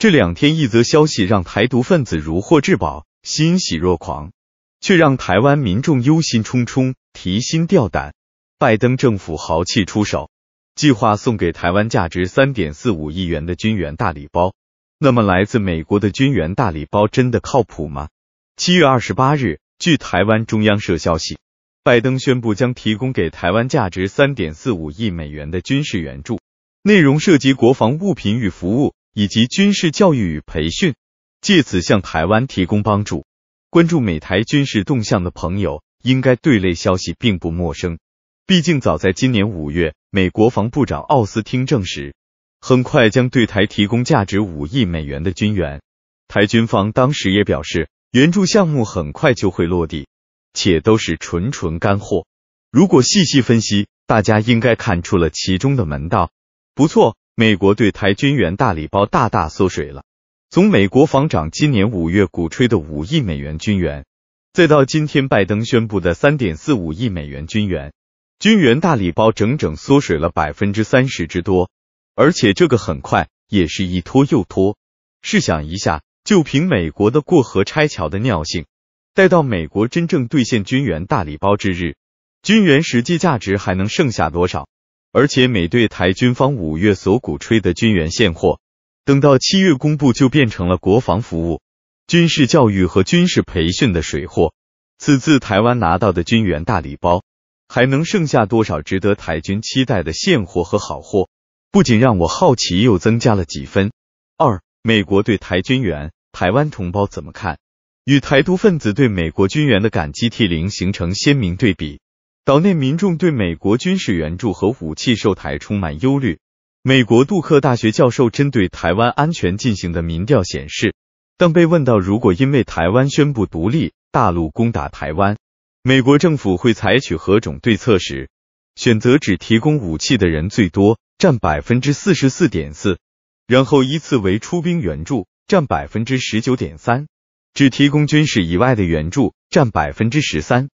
这两天，一则消息让台独分子如获至宝，欣喜若狂，却让台湾民众忧心忡忡，提心吊胆。拜登政府豪气出手，计划送给台湾价值三点四五亿元的军援大礼包。那么，来自美国的军援大礼包真的靠谱吗？七月二十八日，据台湾中央社消息，拜登宣布将提供给台湾价值三点四五亿美元的军事援助，内容涉及国防物品与服务。以及军事教育与培训，借此向台湾提供帮助。关注美台军事动向的朋友，应该对类消息并不陌生。毕竟早在今年五月，美国防部长奥斯汀证实，很快将对台提供价值五亿美元的军援。台军方当时也表示，援助项目很快就会落地，且都是纯纯干货。如果细细分析，大家应该看出了其中的门道。不错。美国对台军援大礼包大大缩水了。从美国防长今年五月鼓吹的五亿美元军援，再到今天拜登宣布的三点四五亿美元军援，军援大礼包整整缩水了百分之三十之多。而且这个很快，也是一拖又拖。试想一下，就凭美国的过河拆桥的尿性，待到美国真正兑现军援大礼包之日，军援实际价值还能剩下多少？而且美对台军方五月所鼓吹的军援现货，等到七月公布就变成了国防服务、军事教育和军事培训的水货。此次台湾拿到的军援大礼包，还能剩下多少值得台军期待的现货和好货？不仅让我好奇，又增加了几分。二、美国对台军援，台湾同胞怎么看？与台独分子对美国军援的感激涕零形成鲜明对比。岛内民众对美国军事援助和武器售台充满忧虑。美国杜克大学教授针对台湾安全进行的民调显示，当被问到如果因为台湾宣布独立，大陆攻打台湾，美国政府会采取何种对策时，选择只提供武器的人最多，占百分之四十四点四，然后依次为出兵援助，占百分之十九点三，只提供军事以外的援助，占百分之十三。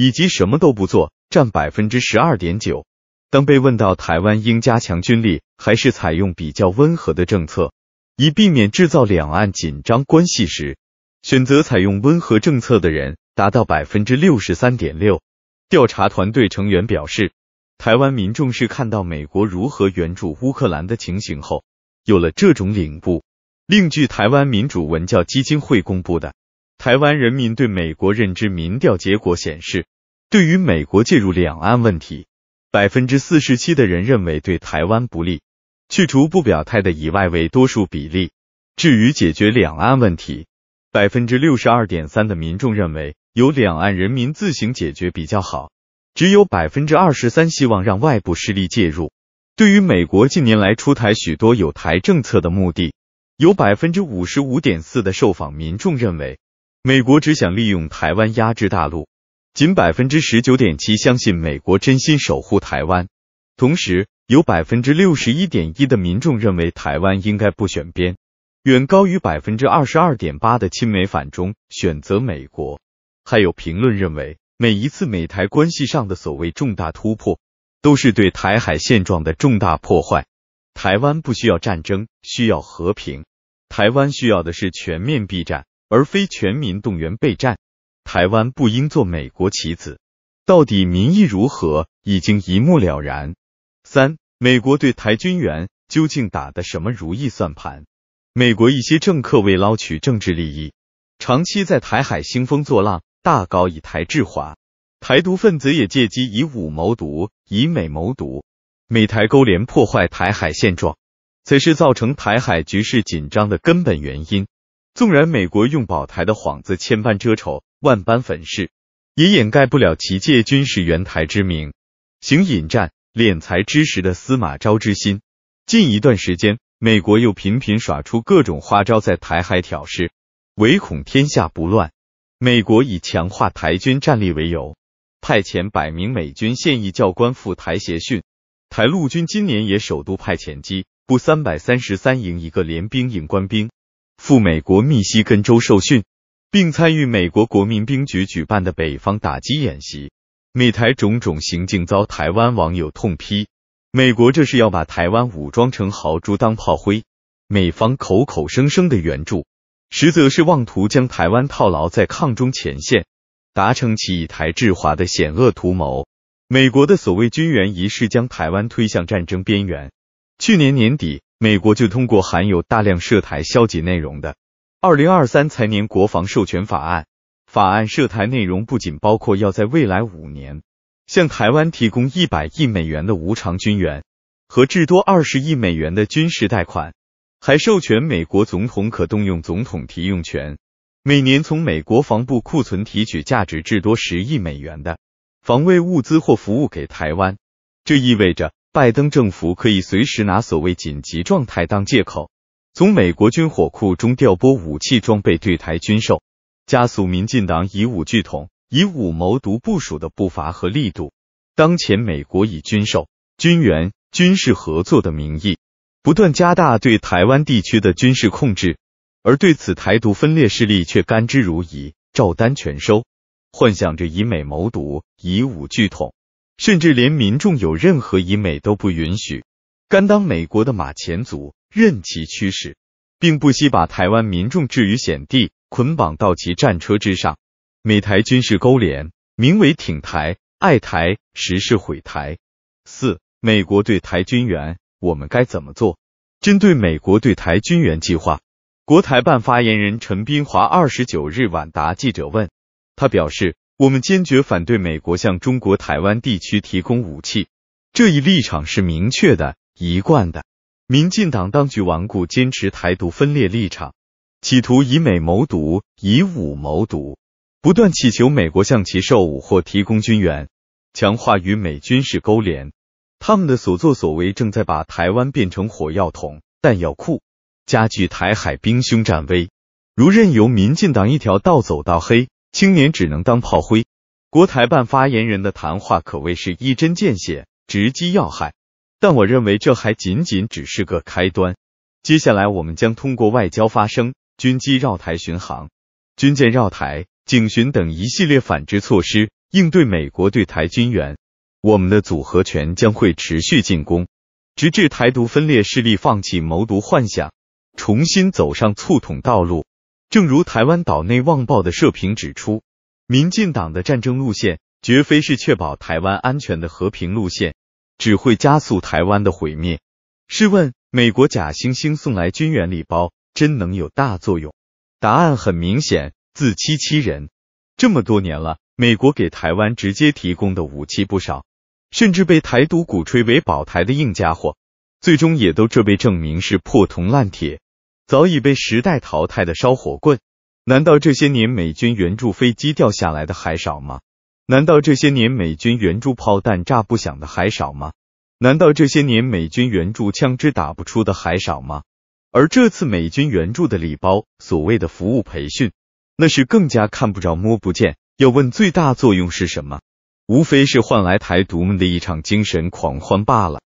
以及什么都不做占百分之十二点九。当被问到台湾应加强军力还是采用比较温和的政策，以避免制造两岸紧张关系时，选择采用温和政策的人达到百分之六十三点六。调查团队成员表示，台湾民众是看到美国如何援助乌克兰的情形后，有了这种领悟。另据台湾民主文教基金会公布的。台湾人民对美国认知民调结果显示，对于美国介入两岸问题，百分之四十七的人认为对台湾不利。去除不表态的以外为多数比例。至于解决两岸问题，百分之六十二点三的民众认为由两岸人民自行解决比较好，只有百分之二十三希望让外部势力介入。对于美国近年来出台许多有台政策的目的，有百分之五十五点四的受访民众认为。美国只想利用台湾压制大陆，仅百分之十九点七相信美国真心守护台湾，同时有百分之六十一点一的民众认为台湾应该不选边，远高于百分之二十二点八的亲美反中选择美国。还有评论认为，每一次美台关系上的所谓重大突破，都是对台海现状的重大破坏。台湾不需要战争，需要和平。台湾需要的是全面避战。而非全民动员备战，台湾不应做美国棋子。到底民意如何，已经一目了然。三，美国对台军援究竟打的什么如意算盘？美国一些政客为捞取政治利益，长期在台海兴风作浪，大搞以台制华。台独分子也借机以武谋独，以美谋独。美台勾连破坏台海现状，才是造成台海局势紧张的根本原因。纵然美国用保台的幌子千般遮丑、万般粉饰，也掩盖不了其借军事援台之名行引战敛财之实的司马昭之心。近一段时间，美国又频频耍出各种花招，在台海挑事，唯恐天下不乱。美国以强化台军战力为由，派遣百名美军现役教官赴台协训，台陆军今年也首度派遣机布三百三十三营一个连兵营官兵。赴美国密西根州受训，并参与美国国民兵局举办的北方打击演习。美台种种行径遭台湾网友痛批：美国这是要把台湾武装成豪猪当炮灰。美方口口声声的援助，实则是妄图将台湾套牢在抗中前线，达成其以台制华的险恶图谋。美国的所谓军援仪式，将台湾推向战争边缘。去年年底。美国就通过含有大量涉台消极内容的《二零二三财年国防授权法案》，法案涉台内容不仅包括要在未来五年向台湾提供一百亿美元的无偿军援和至多二十亿美元的军事贷款，还授权美国总统可动用总统提用权，每年从美国防部库存提取价值至多十亿美元的防卫物资或服务给台湾。这意味着。拜登政府可以随时拿所谓紧急状态当借口，从美国军火库中调拨武器装备对台军售，加速民进党以武拒统、以武谋独部署的步伐和力度。当前，美国以军售、军援、军事合作的名义，不断加大对台湾地区的军事控制，而对此，台独分裂势力却甘之如饴，照单全收，幻想着以美谋独、以武拒统。甚至连民众有任何疑美都不允许，甘当美国的马前卒，任其驱使，并不惜把台湾民众置于险地，捆绑到其战车之上。美台军事勾连，名为挺台爱台，实是毁台。四，美国对台军援，我们该怎么做？针对美国对台军援计划，国台办发言人陈斌华二十九日晚答记者问，他表示。我们坚决反对美国向中国台湾地区提供武器，这一立场是明确的、一贯的。民进党当局顽固坚持台独分裂立场，企图以美谋独、以武谋独，不断乞求美国向其售武或提供军援，强化与美军事勾连。他们的所作所为正在把台湾变成火药桶、弹药库，加剧台海兵凶战危。如任由民进党一条道走到黑，青年只能当炮灰。国台办发言人的谈话可谓是一针见血，直击要害。但我认为这还仅仅只是个开端。接下来我们将通过外交发声、军机绕台巡航、军舰绕台警巡等一系列反制措施，应对美国对台军援。我们的组合拳将会持续进攻，直至台独分裂势力放弃谋独幻想，重新走上促统道路。正如台湾岛内《旺报》的社评指出，民进党的战争路线绝非是确保台湾安全的和平路线，只会加速台湾的毁灭。试问，美国假惺惺送来军援礼包，真能有大作用？答案很明显，自欺欺人。这么多年了，美国给台湾直接提供的武器不少，甚至被台独鼓吹为保台的硬家伙，最终也都这被证明是破铜烂铁。早已被时代淘汰的烧火棍，难道这些年美军援助飞机掉下来的还少吗？难道这些年美军援助炮弹炸不响的还少吗？难道这些年美军援助枪支打不出的还少吗？而这次美军援助的礼包，所谓的服务培训，那是更加看不着摸不见。要问最大作用是什么，无非是换来台独们的一场精神狂欢罢了。